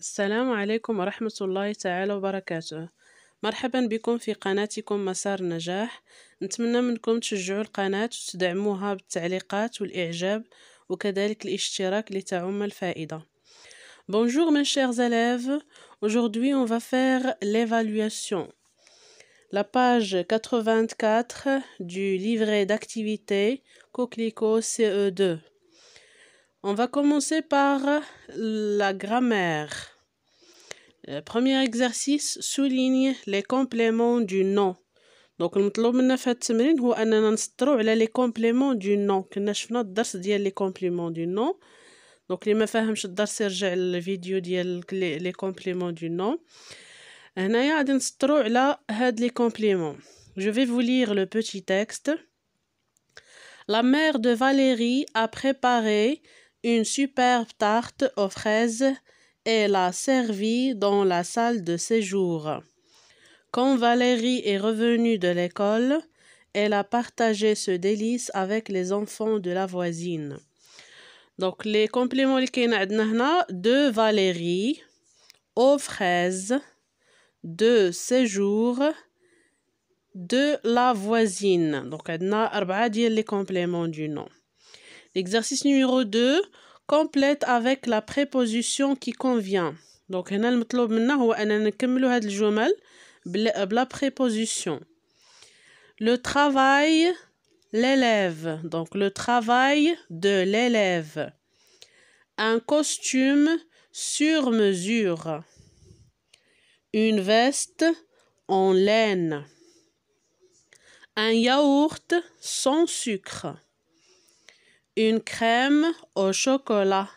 السلام عليكم ورحمة الله تعالى وبركاته مرحبا بكم في قناتكم مسار نجاح نتمنى منكم تشجعوا القناة وتدعموها بالتعليقات والإعجاب وكذلك الاشتراك لتعم الفائدة Bonjour mes chers élèves, aujourd'hui on va faire l'évaluation. La page 84 du livret d'activité Coquelicot CE2. On va commencer par la grammaire. Euh, premier exercice, souligne les compléments du nom. Donc le mtloub menna f had tamerin houa annana nsattrou ala les compléments du nom. Kna chfna dars dial les compléments du nom. Donc li ma fahmch dars y rja3 l video dial les compléments du nom. Hnaya hadi nsattrou ala les compléments. Je vais vous lire le petit texte. La mère de Valérie a préparé une superbe tarte aux fraises elle a servi dans la salle de séjour. Quand Valérie est revenue de l'école, elle a partagé ce délice avec les enfants de la voisine. Donc, les compléments de Valérie, aux fraises, de séjour, de la voisine. Donc, Edna a les compléments du nom. L'exercice numéro 2, complète avec la préposition qui convient. Donc, هنا préposition. Le travail, l'élève. Donc, le travail de l'élève. Un costume sur mesure. Une veste en laine. Un yaourt sans sucre une crème au chocolat.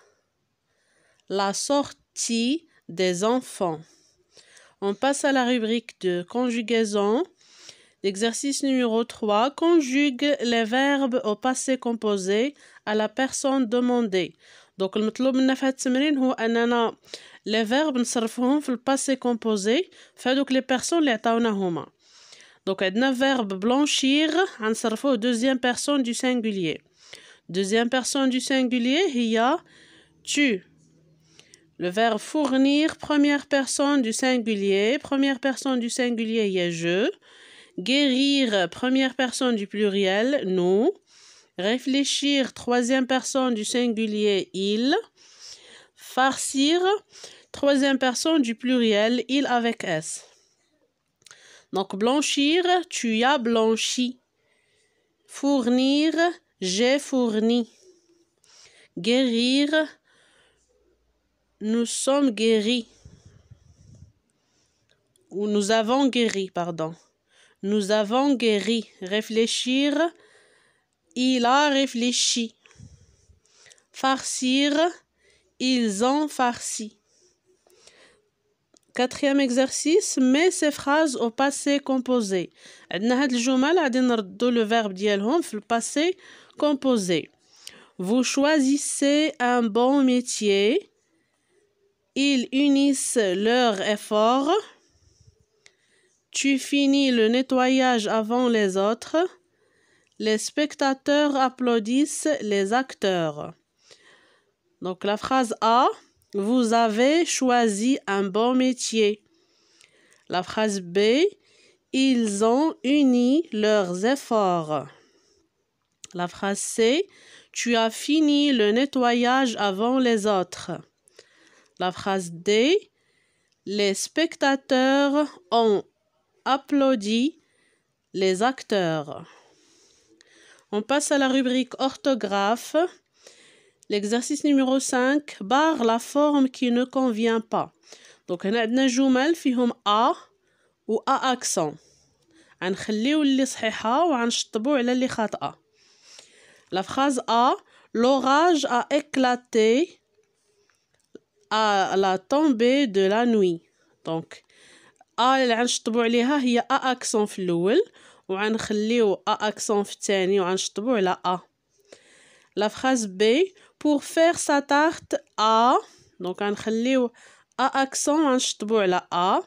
La sortie des enfants. On passe à la rubrique de conjugaison. L'exercice numéro 3. Conjugue les verbes au passé composé à la personne demandée. Donc, le mot ne التمرين هو اننا les verbes نصرفهم passé composé Donc, les personnes اللي Donc, عندنا verbe blanchir, au deuxième personne du singulier. Deuxième personne du singulier, a « tu. Le verbe fournir, première personne du singulier, première personne du singulier, a « je. Guérir, première personne du pluriel, nous. Réfléchir, troisième personne du singulier, il. Farcir, troisième personne du pluriel, il avec S. Donc, blanchir, tu as blanchi. Fournir, j'ai fourni. Guérir. Nous sommes guéris. Ou nous avons guéri, pardon. Nous avons guéri. Réfléchir. Il a réfléchi. Farcir. Ils ont farci. Quatrième exercice, mets ces phrases au passé composé. le verbe le passé composé. Vous choisissez un bon métier. Ils unissent leurs efforts. Tu finis le nettoyage avant les autres. Les spectateurs applaudissent les acteurs. Donc la phrase A, vous avez choisi un bon métier. La phrase B. Ils ont uni leurs efforts. La phrase C. Tu as fini le nettoyage avant les autres. La phrase D. Les spectateurs ont applaudi les acteurs. On passe à la rubrique orthographe. L'exercice numéro 5 barre la forme qui ne convient pas. Donc هنا عندنا جمل فيهم أ و أ أكسون غنخليو اللي صحيحة وغنشطبو على اللي خاطئة لا فراز أ L'orage a éclaté à la tombée de la nuit. Donc, A اللي غنشطبو عليها هي أ أكسون في الأول وغنخليو أ أكسون في الثاني وغنشطبو على أ. la phrase B pour faire sa tarte A, donc خليو à accent غنشطبو على A.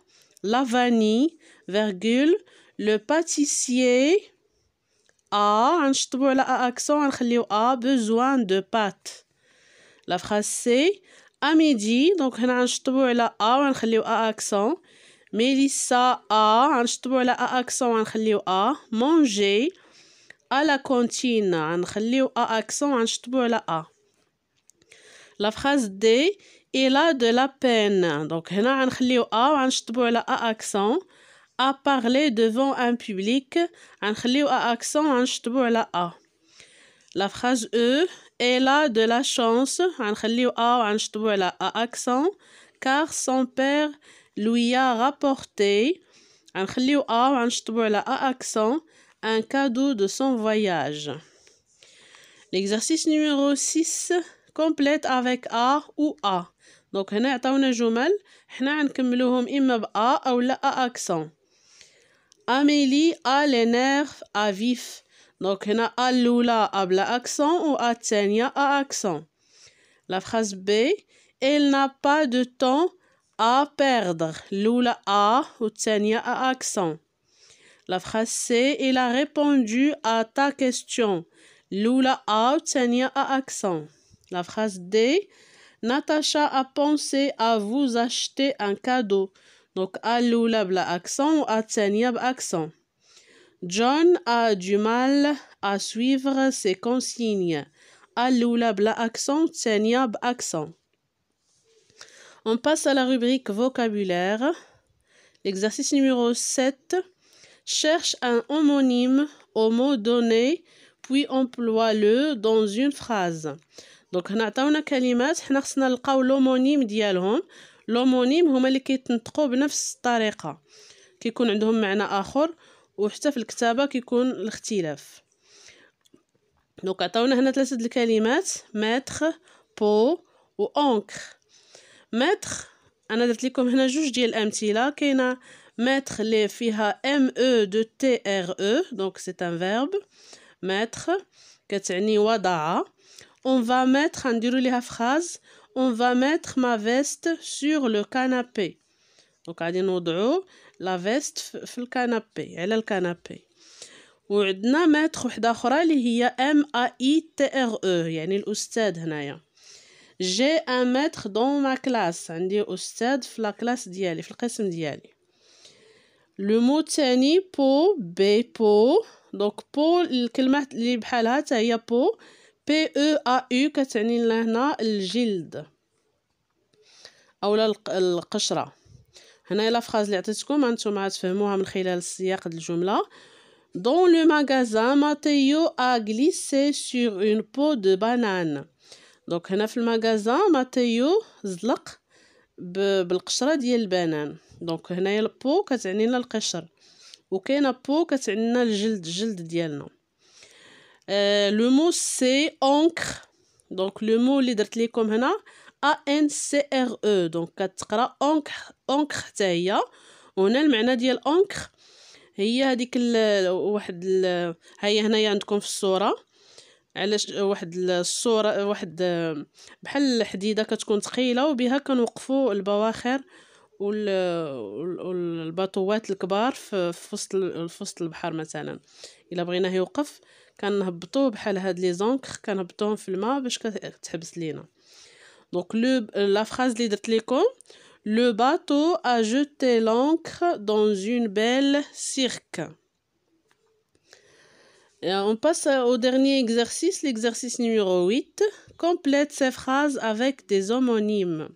la vanille virgule le pâtissier a en على à accent خليو a besoin de pâte la phrase C à midi donc هنا غنشطبو على a خليو a accent Mélissa a غنشطبو على a accent خليو a manger à la cantine. On hein, a accent, on على A. La phrase D, il a de la peine. Donc, on hein, a un hein, ah, A, on Stbola A accent. À parler devant un public, on a accent, on la A. La phrase E, elle a de la chance, on a un A ah, accent, car son père lui a rapporté, on a un A ah, accent, un cadeau de son voyage. L'exercice numéro 6 complète avec A ou A. Donc هنا un جمل حنا a un ب A ou A accent. Amélie a les nerfs à vif. Donc هنا A A accent ou A الثانية A accent. La phrase B elle n'a pas de temps à perdre. Lula A ou الثانية à accent. La phrase C, Il a répondu à ta question. Lula a obtenu accent. La phrase D Natacha a pensé à vous acheter un cadeau. Donc, à Lula accent ou à accent. John a du mal à suivre ses consignes. À Lula bla accent, Tsenyab accent. On passe à la rubrique vocabulaire. L'exercice numéro 7. cherche un homonyme au mot donné puis emploie-le dans une phrase دونك هنا عطاونا كلمات حنا خصنا نلقاو لومونيم ديالهم لومونيم هما اللي كيتنطقوا بنفس الطريقه كيكون عندهم معنى اخر وحتى في الكتابه كيكون الاختلاف دونك عطاونا هنا ثلاثه الكلمات ماتخ بو و اونكر ماتخ انا درت لكم هنا جوج ديال الامثله كاينه mettre les fiha me de T-R-E, donc c'est un verbe, mettre, wadaa ». On va mettre, en la phrase, on va mettre ma veste sur le canapé. Donc, à dire la veste sur le canapé, elle est le canapé. وعندنا mettre وحده اخرى اللي هي A I T R e. j'ai يعني الاستاذ هنايا un maître dans ma classe, classe لو مو التاني بو بي بو دونك بو الكلمة اللي بحالها حتى هي بو بي او ا او كتعني لنا الجلد اولا القشرة هنايا لافراز اللي عطيتكم انتم عاد تفهموها من خلال ديال الجملة دون لو ماغازا ماتيو ا غليسي سور اون بو دو بانان دونك هنا في الماغازا ماتيو زلق بالقشره ديال البنان دونك هنايا البو كتعني لنا القشر وكاينه بو كتعني لنا الجلد الجلد ديالنا آه، لو مو سي اونكر دونك لو مو اللي درت لكم هنا ا ان سي ار او دونك كتقرا اونكر اونكر حتى هي وهنا المعنى ديال اونكر هي هذيك واحد ها هي هنايا عندكم في الصوره على واحد الصوره واحد بحال الحديده كتكون ثقيله وبها كنوقفوا البواخر والباطوات الكبار في وسط في وسط البحر مثلا الا بغيناه يوقف كنهبطوه بحال هاد لي زونكر كنهبطوهم في الماء باش كتحبس لينا دونك لو لا فراز اللي درت لكم لو باطو ا جوتي لونكر دون اون بيل سيرك on passe au dernier exercice, l'exercice numéro 8. Complète ces phrases avec des homonymes.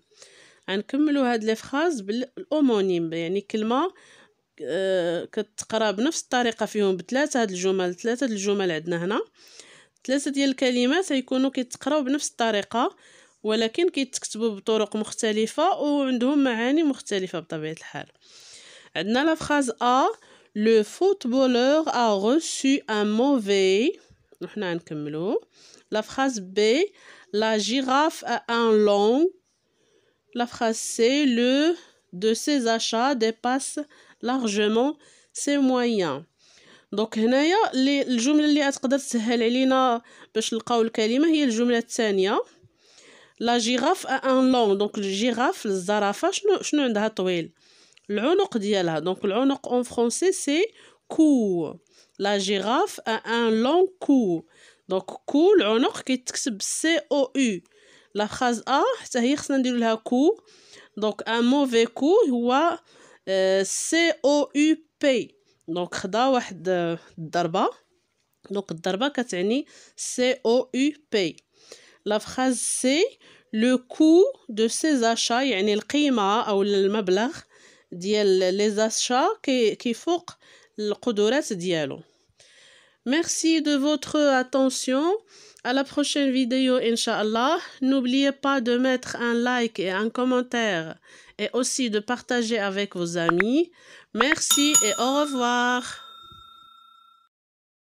On غنكملوا هاد لي فراز بالاومونيم يعني كلمه آه كتقرا بنفس الطريقه فيهم بثلاثه هاد الجمل ثلاثه الجمل عندنا هنا ثلاثه ديال الكلمات غيكونوا كيتقراو بنفس الطريقه ولكن كيتكتبوا بطرق مختلفه وعندهم معاني مختلفه بطبيعه الحال عندنا لا فراز Le footballeur a reçu un mauvais. La phrase B, la girafe a un long. La phrase C, le de ses achats dépasse largement ses moyens. دونك هنايا لي الجمله اللي تقدر تسهل علينا باش نلقاو الكلمه هي الجمله الثانيه شنو شنو عندها طويل L'onok Donc en français c'est cou. La girafe a un long cou. Donc cou, l'onok qui C-O-U. La phrase A, c'est la coup, Donc un mauvais cou, euh, C-O-U-P. Donc c'est euh, de darba. Donc darba katani C-O-U-P. La phrase C, le coût de ses achats, le coût de ses achats, ديال qui زاشا كيفوق القدرات ديالو Merci de votre attention. À la prochaine vidéo, Inch'Allah. N'oubliez pas de mettre un like et un commentaire et aussi de partager avec vos amis. Merci et au revoir.